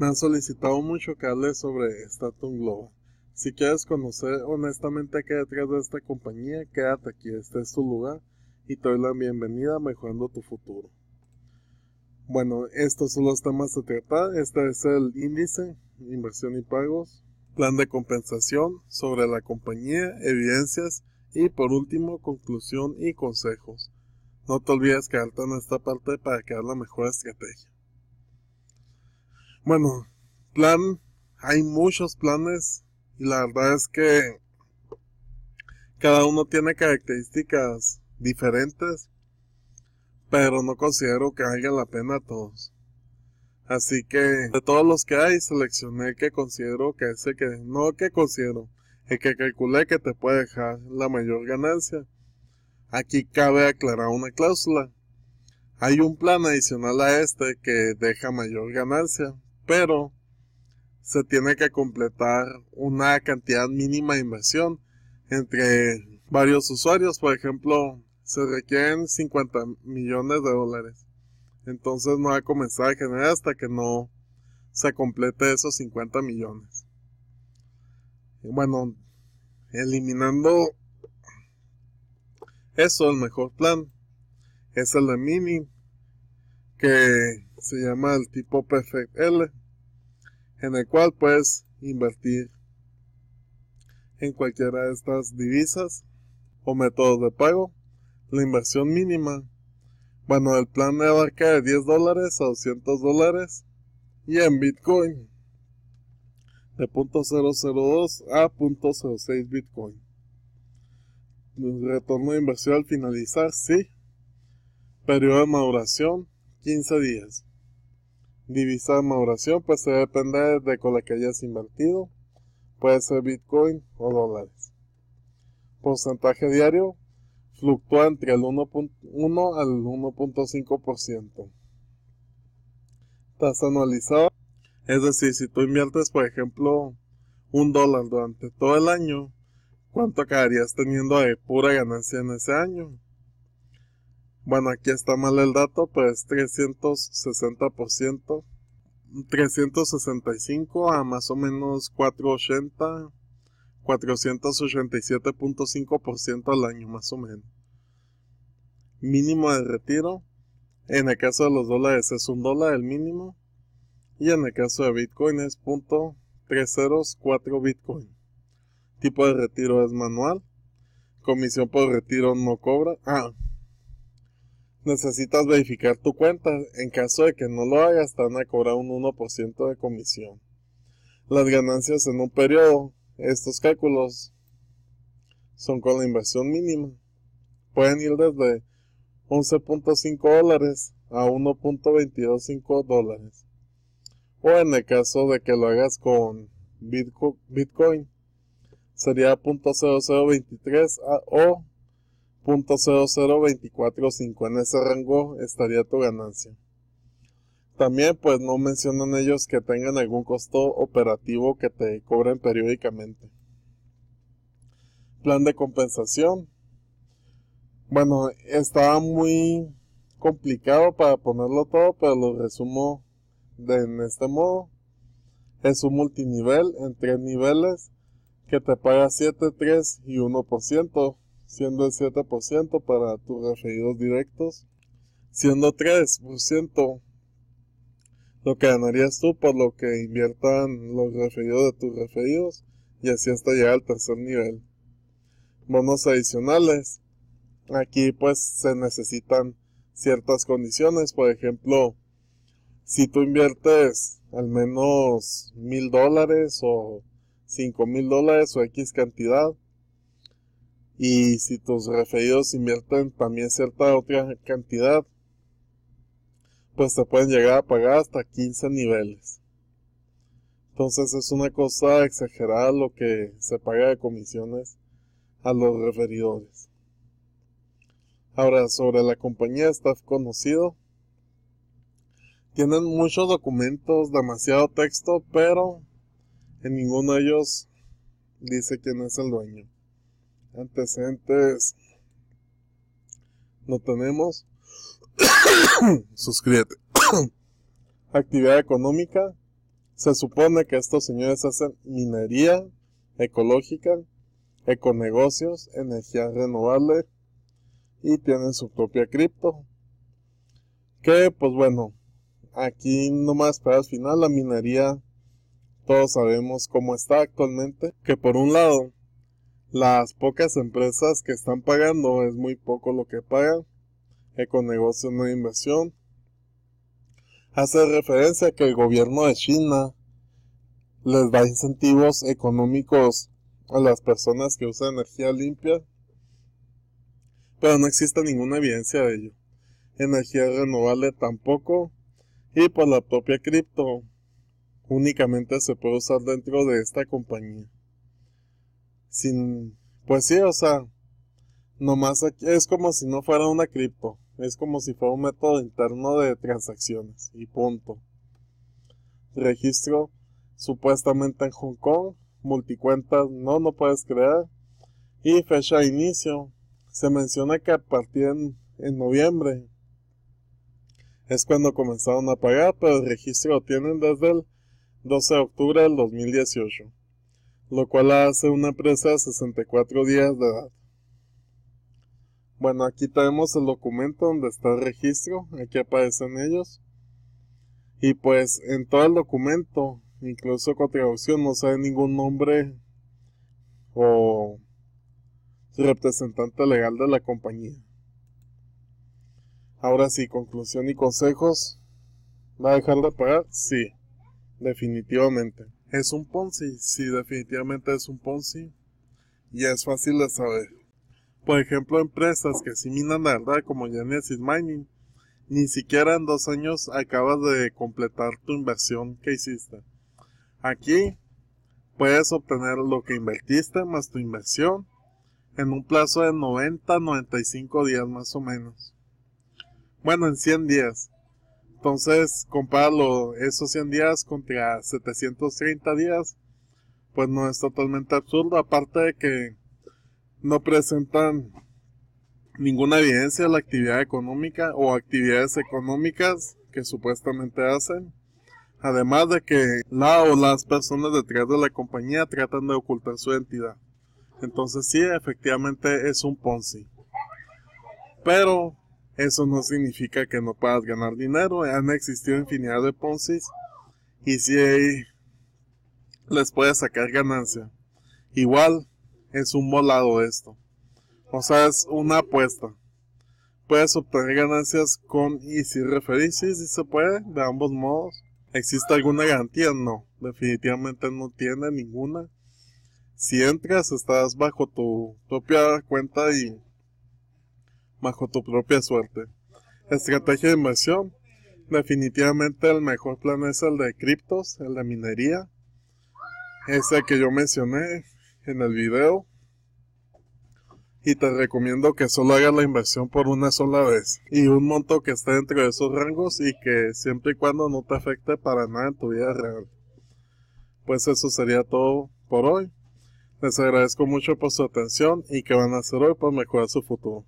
Me han solicitado mucho que hable sobre Statum Global. Si quieres conocer honestamente qué hay detrás de esta compañía, quédate aquí, este es tu lugar y te doy la bienvenida a Mejorando tu Futuro. Bueno, estos son los temas a tratar. Este es el índice, inversión y pagos, plan de compensación sobre la compañía, evidencias y por último conclusión y consejos. No te olvides que en esta parte para crear la mejor estrategia. Bueno, plan, hay muchos planes y la verdad es que cada uno tiene características diferentes, pero no considero que valga la pena a todos. Así que de todos los que hay, seleccioné el que considero que es el que, no que considero, el que calculé que te puede dejar la mayor ganancia. Aquí cabe aclarar una cláusula. Hay un plan adicional a este que deja mayor ganancia, pero se tiene que completar una cantidad mínima de inversión entre varios usuarios. Por ejemplo, se requieren 50 millones de dólares. Entonces no va a comenzar a generar hasta que no se complete esos 50 millones. bueno, eliminando eso, el mejor plan es el de Mini, que se llama el tipo L en el cual puedes invertir en cualquiera de estas divisas o métodos de pago. La inversión mínima, bueno, el plan de abarca de 10 dólares a 200 dólares y en Bitcoin de 0.002 a 0.06 Bitcoin. Retorno de inversión al finalizar, sí. Periodo de maduración, 15 días de maduración, pues se depende de con la que hayas invertido. Puede ser Bitcoin o dólares. Porcentaje diario fluctúa entre el 1.1 al 1.5%. Tasa anualizada. Es decir, si tú inviertes, por ejemplo, un dólar durante todo el año, ¿cuánto acabarías teniendo de pura ganancia en ese año? Bueno, aquí está mal el dato, pero es 360%. 365 a más o menos 480, 487.5% al año más o menos. Mínimo de retiro. En el caso de los dólares es un dólar el mínimo. Y en el caso de Bitcoin es .304 Bitcoin. Tipo de retiro es manual. Comisión por retiro no cobra. Ah, necesitas verificar tu cuenta. En caso de que no lo hagas, te van a cobrar un 1% de comisión. Las ganancias en un periodo, estos cálculos son con la inversión mínima. Pueden ir desde 11.5 dólares a 1.225 dólares. O en el caso de que lo hagas con Bitcoin, sería .0023 o .00245 En ese rango estaría tu ganancia. También pues no mencionan ellos que tengan algún costo operativo que te cobren periódicamente. Plan de compensación. Bueno, estaba muy complicado para ponerlo todo, pero lo resumo de, en este modo. Es un multinivel en tres niveles que te paga 7, 3 y 1% siendo el 7% para tus referidos directos, siendo 3% lo que ganarías tú por lo que inviertan los referidos de tus referidos y así hasta llegar al tercer nivel. Bonos adicionales. Aquí pues se necesitan ciertas condiciones, por ejemplo, si tú inviertes al menos mil dólares o cinco mil dólares o X cantidad, y si tus referidos invierten también cierta otra cantidad, pues te pueden llegar a pagar hasta 15 niveles. Entonces es una cosa exagerada lo que se paga de comisiones a los referidores. Ahora, sobre la compañía está Conocido. Tienen muchos documentos, demasiado texto, pero en ninguno de ellos dice quién es el dueño antecedentes no tenemos. Suscríbete. Actividad económica. Se supone que estos señores hacen minería ecológica, econegocios, energía renovable y tienen su propia cripto. Que pues bueno, aquí nomás para el final la minería, todos sabemos cómo está actualmente. Que por un lado las pocas empresas que están pagando es muy poco lo que pagan. negocio, no inversión. Hace referencia a que el gobierno de China les da incentivos económicos a las personas que usan energía limpia, pero no existe ninguna evidencia de ello. Energía renovable tampoco, y por la propia cripto únicamente se puede usar dentro de esta compañía sin, pues sí, o sea, nomás aquí, es como si no fuera una cripto, es como si fuera un método interno de transacciones y punto. Registro supuestamente en Hong Kong, multicuentas no, no puedes crear y fecha de inicio. Se menciona que a partir en, noviembre es cuando comenzaron a pagar, pero el registro lo tienen desde el 12 de octubre del 2018 lo cual hace una empresa de 64 días de edad. Bueno, aquí tenemos el documento donde está el registro, aquí aparecen ellos. Y pues en todo el documento, incluso con traducción, no sale ningún nombre o representante legal de la compañía. Ahora sí, conclusión y consejos. ¿Va a dejar de pagar? Sí, definitivamente. Es un Ponzi, si definitivamente es un Ponzi. Y es fácil de saber. Por ejemplo, empresas que si minan la verdad, como Genesis Mining, ni siquiera en dos años acabas de completar tu inversión que hiciste. Aquí puedes obtener lo que invertiste más tu inversión en un plazo de 90-95 días más o menos. Bueno, en 100 días, entonces, compararlo esos 100 días contra 730 días, pues no es totalmente absurdo. Aparte de que no presentan ninguna evidencia de la actividad económica o actividades económicas que supuestamente hacen. Además de que la o las personas detrás de la compañía tratan de ocultar su identidad. Entonces sí, efectivamente es un Ponzi. Pero eso no significa que no puedas ganar dinero. Han existido infinidad de Ponzi y si ahí les puedes sacar ganancia. Igual es un volado esto. O sea, es una apuesta. Puedes obtener ganancias con y si referís, si se puede, de ambos modos. ¿Existe alguna garantía? No, definitivamente no tiene ninguna. Si entras, estás bajo tu propia cuenta y bajo tu propia suerte. Estrategia de inversión. Definitivamente el mejor plan es el de criptos, el de minería. Ese que yo mencioné en el video. Y te recomiendo que solo hagas la inversión por una sola vez. Y un monto que esté dentro de esos rangos y que siempre y cuando no te afecte para nada en tu vida real. Pues eso sería todo por hoy. Les agradezco mucho por su atención y que van a hacer hoy para mejorar su futuro.